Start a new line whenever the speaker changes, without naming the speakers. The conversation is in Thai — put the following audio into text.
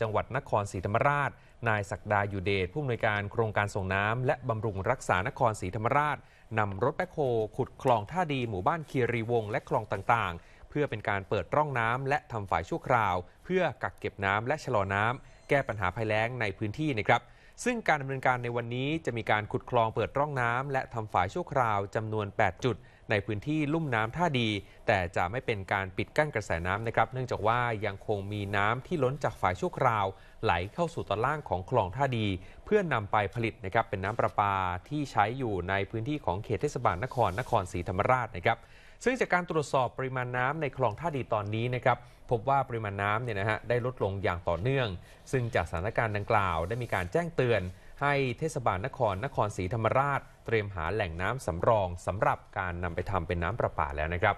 จังหวัดนครศรีธรรมราช นายศักดาอยู่เดชผู้อำนวยการโครงการส่งน้ำ และบำรุงรักษานครศรีธรรมราช นำรถแบคโฮขุดคลองท่าดีหมู่บ้านคีรีวง และคลองต่างๆ เพื่อเป็นการเปิดร่องน้ำ และทำฝายชั่วคราว เพื่อกักเก็บน้ำและชะลอน้ำ แก้ปัญหาภัยแล้งในพื้นที่นะครับซึ่งการดำเนินการในวันนี้จะมีการขุดคลองเปิดร่องน้ำและทำฝายชั่วคราวจำนวน 8 จุดในพื้นที่ลุ่มน้ำท่าดี แต่จะไม่เป็นการปิดกั้นกระแสน้ำนะครับ เนื่องจากว่ายังคงมีน้ำที่ล้นจากฝายชั่วคราว ไหลเข้าสู่ตอนล่างของคลองท่าดี เพื่อนนำไปผลิตนะครับเป็นน้ำประปาที่ใช้อยู่ในพื้นที่ของเขตเทศบาลนครนครศรีธรรมราชนะครับซึ่งจากการตรวจสอบปริมาณน้ำในคลองท่าดีตอนนี้นะครับ พบว่าปริมาณน้ำเนี่ยนะฮะได้ลดลงอย่างต่อเนื่อง ซึ่งจากสถานการณ์ดังกล่าว ได้มีการแจ้งเตือน ให้เทศบาลนครนครศรีธรรมราช เตรียมหาแหล่งน้ำสำรองสำหรับการนำไปทำเป็นน้ำประปาแล้วนะครับ